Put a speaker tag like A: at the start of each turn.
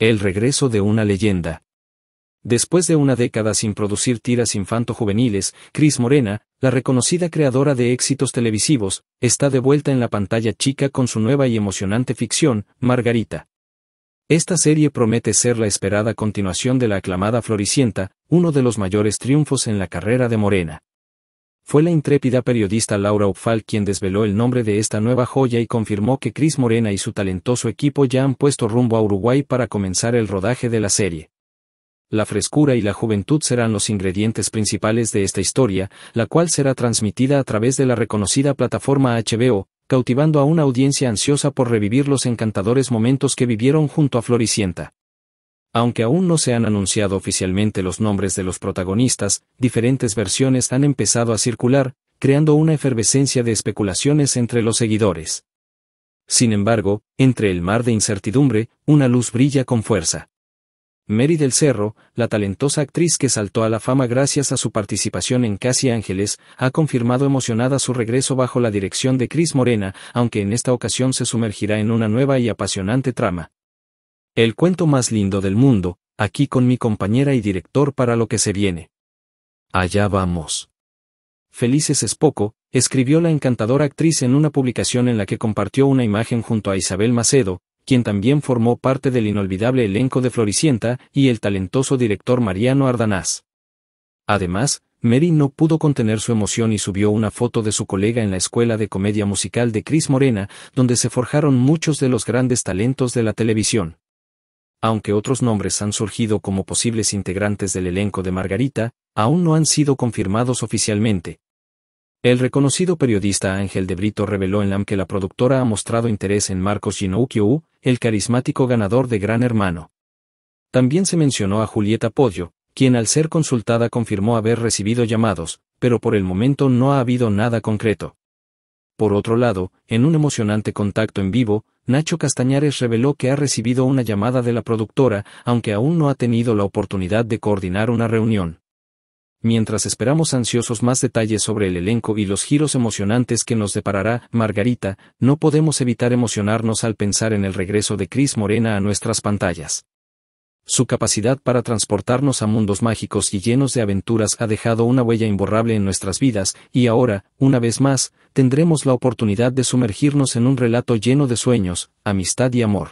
A: El regreso de una leyenda. Después de una década sin producir tiras infanto-juveniles, Cris Morena, la reconocida creadora de éxitos televisivos, está de vuelta en la pantalla chica con su nueva y emocionante ficción, Margarita. Esta serie promete ser la esperada continuación de la aclamada Floricienta, uno de los mayores triunfos en la carrera de Morena. Fue la intrépida periodista Laura Opfal quien desveló el nombre de esta nueva joya y confirmó que Chris Morena y su talentoso equipo ya han puesto rumbo a Uruguay para comenzar el rodaje de la serie. La frescura y la juventud serán los ingredientes principales de esta historia, la cual será transmitida a través de la reconocida plataforma HBO, cautivando a una audiencia ansiosa por revivir los encantadores momentos que vivieron junto a Floricienta. Aunque aún no se han anunciado oficialmente los nombres de los protagonistas, diferentes versiones han empezado a circular, creando una efervescencia de especulaciones entre los seguidores. Sin embargo, entre el mar de incertidumbre, una luz brilla con fuerza. Mary del Cerro, la talentosa actriz que saltó a la fama gracias a su participación en Casi Ángeles, ha confirmado emocionada su regreso bajo la dirección de Cris Morena, aunque en esta ocasión se sumergirá en una nueva y apasionante trama. El cuento más lindo del mundo, aquí con mi compañera y director para lo que se viene. Allá vamos. Felices es poco, escribió la encantadora actriz en una publicación en la que compartió una imagen junto a Isabel Macedo, quien también formó parte del inolvidable elenco de Floricienta y el talentoso director Mariano Ardanás. Además, Mary no pudo contener su emoción y subió una foto de su colega en la Escuela de Comedia Musical de Cris Morena, donde se forjaron muchos de los grandes talentos de la televisión aunque otros nombres han surgido como posibles integrantes del elenco de Margarita, aún no han sido confirmados oficialmente. El reconocido periodista Ángel de Brito reveló en LAM que la productora ha mostrado interés en Marcos Ginoukyou, el carismático ganador de Gran Hermano. También se mencionó a Julieta Podio, quien al ser consultada confirmó haber recibido llamados, pero por el momento no ha habido nada concreto. Por otro lado, en un emocionante contacto en vivo, Nacho Castañares reveló que ha recibido una llamada de la productora, aunque aún no ha tenido la oportunidad de coordinar una reunión. Mientras esperamos ansiosos más detalles sobre el elenco y los giros emocionantes que nos deparará Margarita, no podemos evitar emocionarnos al pensar en el regreso de Cris Morena a nuestras pantallas. Su capacidad para transportarnos a mundos mágicos y llenos de aventuras ha dejado una huella imborrable en nuestras vidas, y ahora, una vez más, tendremos la oportunidad de sumergirnos en un relato lleno de sueños, amistad y amor.